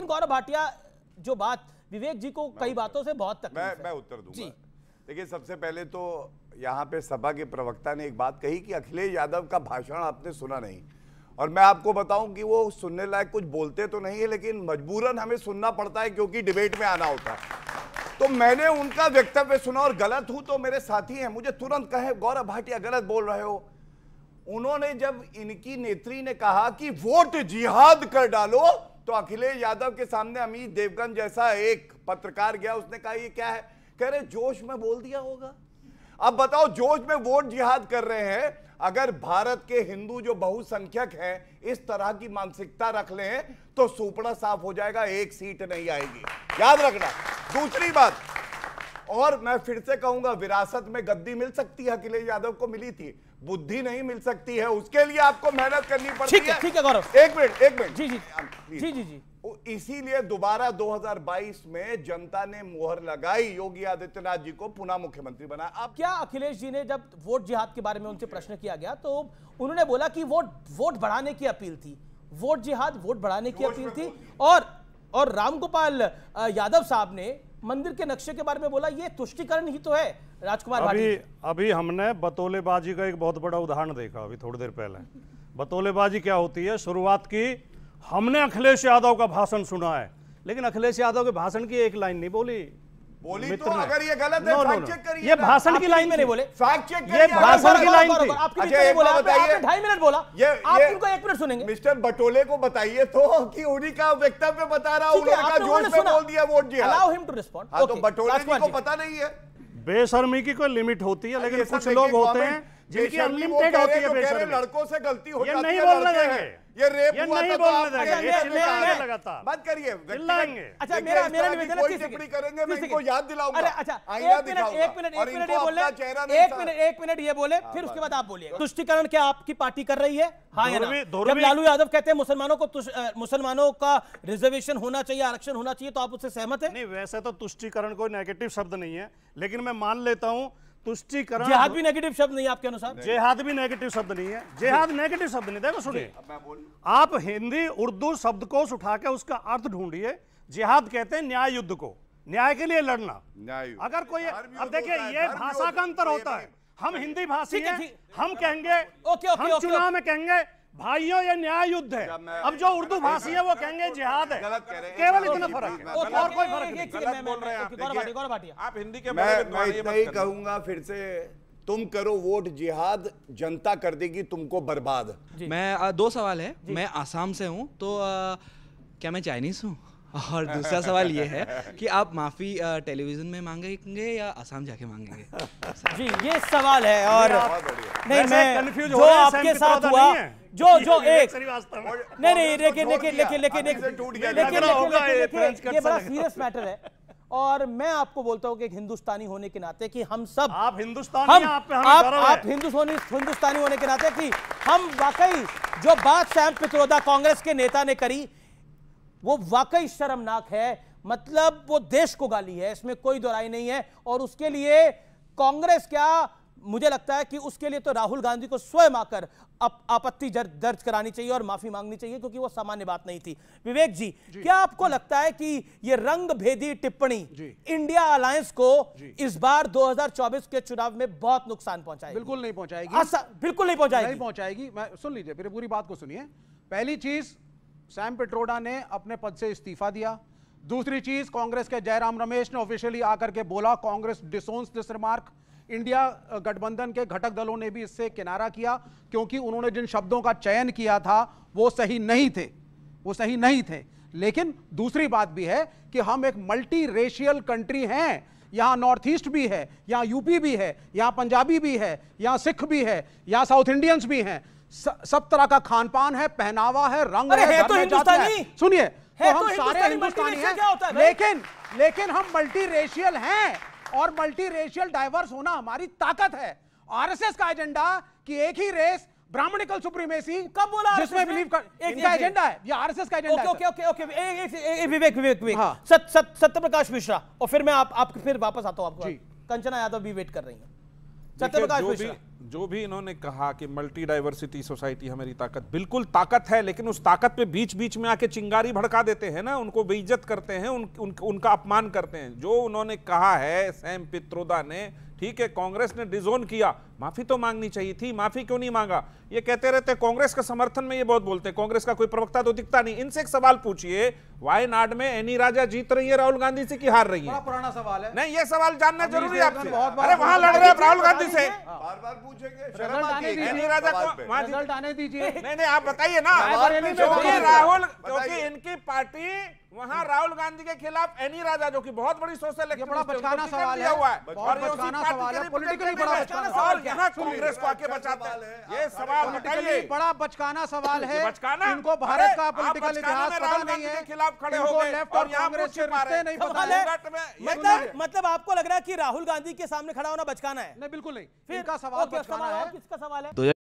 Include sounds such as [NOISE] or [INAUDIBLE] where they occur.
लेकिन गौरव भाटिया जो बात विवेक जी को कई बातों से बहुत तक मैं, मैं उत्तर दूंगा देखिए सबसे पहले तो यहाँ पे सभा के प्रवक्ता ने एक बात कही कि अखिलेश यादव का भाषण आपने सुना नहीं और मैं आपको बताऊं कि वो सुनने लायक कुछ बोलते तो नहीं है लेकिन मजबूरन हमें सुनना पड़ता है क्योंकि डिबेट में आना होता है तो मैंने उनका वक्तव्य सुना और गलत हूं तो मेरे साथी हैं मुझे तुरंत कहे गौरव भाटिया गलत बोल रहे हो उन्होंने जब इनकी नेत्री ने कहा कि वोट जिहाद कर डालो तो अखिलेश यादव के सामने अमित देवगन जैसा एक पत्रकार गया उसने कहा ये क्या है कह रहे जोश में बोल दिया होगा अब बताओ जोश में वोट जिहाद कर रहे हैं अगर भारत के हिंदू जो बहुसंख्यक हैं इस तरह की मानसिकता रख ले तो सुपड़ा साफ हो जाएगा एक सीट नहीं आएगी याद रखना दूसरी बात और मैं फिर से कहूंगा विरासत में गद्दी मिल सकती है अखिलेश यादव को मिली थी बुद्धि नहीं मिल सकती है उसके लिए आपको मेहनत करनी पड़ती है ठीक है गौरव एक मिनट एक मिनट जी जी जी जी जी इसीलिए दोबारा 2022 में जनता ने मुहर लगाई योगी आदित्यनाथ जी को पुनः मुख्यमंत्री बनाया आप क्या अखिलेश जी ने जब वोट जिहाद के बारे में उनसे प्रश्न किया गया तो उन्होंने बोला कि वोट वोट बढ़ाने की अपील थी वोट जिहाद वोट बढ़ाने की अपील थी और और रामगोपाल यादव साहब ने मंदिर के नक्शे के बारे में बोला ये तुष्टिकरण ही तो है राजकुमार अभी अभी हमने बतौलेबाजी का एक बहुत बड़ा उदाहरण देखा अभी थोड़ी देर पहले बतौलेबाजी क्या होती है शुरुआत की हमने अखिलेश यादव का भाषण सुना है लेकिन अखिलेश यादव के भाषण की एक लाइन नहीं बोली बोली तो अगर ये गलत है फैक्ट चेक करिए ये भाषण की लाइन में नहीं बोले फैक्ट चेक करिए भाषण की लाइन थी अच्छा, बोला बताइए मिनट बोला ये आप एक मिनट सुनेंगे मिस्टर बटोले को बताइए तो कि उन्हीं का वक्तव्य बता रहा हूं उनका पे बोल दिया वोट जी अलाउ हिम टू रिस्पोंड तो बटोले को पता नहीं है बेशर्मी की कोई लिमिट होती है हाँ, लेकिन कुछ लोग होते हैं जिनकी अनलिमिटेड होती है बेशर्मी लड़कों से गलती हो जाती नहीं बोलने देंगे ये रेप ये नहीं तो बोलने देंगे बात करिए अच्छा मेरा मेरा निवेदन है टिप्पणी अच्छा, करेंगे मैं इनको याद दिलाऊंगा अच्छा, एक मिनट एक मिनट ये बोले एक मिनट एक मिनट ये बोले फिर उसके बाद आप बोलिए तुष्टिकरण क्या आपकी पार्टी कर रही है हाँ जब लालू यादव कहते हैं मुसलमानों को मुसलमानों का रिजर्वेशन होना चाहिए आरक्षण होना चाहिए तो आप उससे सहमत है नहीं वैसे तो तुष्टिकरण कोई नेगेटिव शब्द नहीं है लेकिन मैं मान लेता हूं तुष्टिकरण जेहाद भी नेगेटिव शब्द नहीं आपके अनुसार जेहाद भी नेगेटिव शब्द नहीं है जेहाद नेगेटिव शब्द नहीं देखो सुनिए आप हिंदी उर्दू शब्दकोश उठा के उसका अर्थ ढूंढिए जेहाद कहते हैं न्याय युद्ध को न्याय के लिए लड़ना न्याय अगर कोई अब देखिए ये भाषा का अंतर होता है हम हिंदी भाषी हैं हम कहेंगे ओके, ओके, हम चुनाव में कहेंगे भाइयों ये न्याय युद्ध है अब जो उर्दू भाषी है वो कहेंगे जिहाद है केवल इतना फर्क है और कोई फर्क नहीं आप हिंदी के तो कहूंगा फिर से तुम करो वोट जिहाद जनता कर देगी तुमको बर्बाद मैं आ, दो सवाल है मैं आसाम से हूँ तो आ, क्या मैं चाइनीज हूँ और दूसरा सवाल ये है कि आप माफ़ी टेलीविज़न में मांगेंगे या आसाम जाके मांगेंगे जी ये सवाल है और नहीं मैं जो आपके साथ हुआ जो [LAUGHS] जो एक नहीं नहीं लेकिन लेकिन लेकिन लेकिन लेकिन ये बड़ा सीरियस मैटर है और मैं आपको बोलता हूँ कि हिंदुस्तानी होने के नाते कि हम सब आप हिंदुस्तान हम, आप, आप हिंदुस्तानी हिंदुस्तानी होने के नाते कि हम वाकई जो बात सैम पित्रोदा कांग्रेस के नेता ने करी वो वाकई शर्मनाक है मतलब वो देश को गाली है इसमें कोई दोराई नहीं है और उसके लिए कांग्रेस क्या मुझे लगता है कि उसके लिए तो राहुल गांधी को स्वयं आकर आपत्ति दर्ज करानी चाहिए और माफी मांगनी चाहिए क्योंकि वो सामान्य बात नहीं थी विवेक जी, जी क्या आपको जी, लगता है कि ये रंग भेदी टिप्पणी इंडिया अलायंस को इस बार 2024 के चुनाव में बहुत नुकसान पहुंचाएगी बिल्कुल नहीं पहुंचाएगी बिल्कुल नहीं पहुंचाएगी नहीं पहुंचाएगी मैं सुन लीजिए मेरे पूरी बात को सुनिए पहली चीज सैम पिट्रोडा ने अपने पद से इस्तीफा दिया दूसरी चीज कांग्रेस के जयराम रमेश ने ऑफिशियली आकर के बोला Congress disowns this remark India गठबंधन के घटक दलों ने भी इससे किनारा किया क्योंकि उन्होंने जिन शब्दों का चयन किया था वो सही नहीं थे वो सही नहीं थे लेकिन दूसरी बात भी है कि हम एक मल्टी रेशियल कंट्री हैं यहाँ नॉर्थ ईस्ट भी है यहाँ यूपी भी है यहाँ पंजाबी भी है यहाँ सिख भी है यहाँ साउथ इंडियंस भी हैं सब तरह का खान पान है पहनावा है रंग है, है तो हिंदुस्तानी सुनिए तो, तो हम सारे हिंदुस्तानी हैं लेकिन लेकिन हम मल्टी रेशियल हैं और मल्टी रेशियल डाइवर्स होना हमारी ताकत है आरएसएस का एजेंडा कि एक ही रेस ब्राह्मणिकल सुप्रीमेसी कब बोला जिसमें बिलीव कर एक इनका एजेंडा है ये आरएसएस का agenda okay okay okay okay Vivek Vivek Vivek हाँ। सत्य प्रकाश मिश्रा और फिर मैं आप, आप फिर वापस आता हूं आपको कंचना यादव भी वेट कर रही हैं जो भी जो भी इन्होंने कहा कि मल्टी डाइवर्सिटी सोसाइटी हमारी ताकत बिल्कुल ताकत है लेकिन उस ताकत पे बीच बीच में आके चिंगारी भड़का देते हैं ना उनको बेइज्जत करते हैं उन, उन, उनका अपमान करते हैं जो उन्होंने कहा है सैम पित्रोदा ने ठीक है कांग्रेस ने डिजोन किया माफी तो मांगनी चाहिए थी माफी क्यों नहीं मांगा ये कहते रहते कांग्रेस के समर्थन में ये बहुत बोलते कांग्रेस का कोई प्रवक्ता तो दिखता नहीं इनसे एक सवाल पूछिए वायनाड में एनी राजा जीत रही है राहुल गांधी से की हार रही है पुराना सवाल है नहीं ये सवाल जानना जरूरी है अरे वहां लड़ रहे राहुल गांधी से बार बार पूछेंगे नहीं नहीं आप बताइए ना राहुल क्योंकि इनकी पार्टी वहाँ राहुल गांधी के खिलाफ एनी राजा जो कि बहुत बड़ी सोशल बड़ा बचकाना सवाल है और सवाल है पॉलिटिकली बड़ा बचकाना सवाल है कांग्रेस को आके बचाता है ये सवाल बड़ा बचकाना सवाल है बचकाना इनको भारत का पॉलिटिकल इतिहास पता नहीं है खिलाफ खड़े हो गए और कांग्रेस रिश्ते नहीं पता है मतलब मतलब, मतलब आपको लग रहा है कि राहुल गांधी के सामने खड़ा होना बचकाना है नहीं बिल्कुल नहीं इनका सवाल बचकाना है किसका सवाल है तो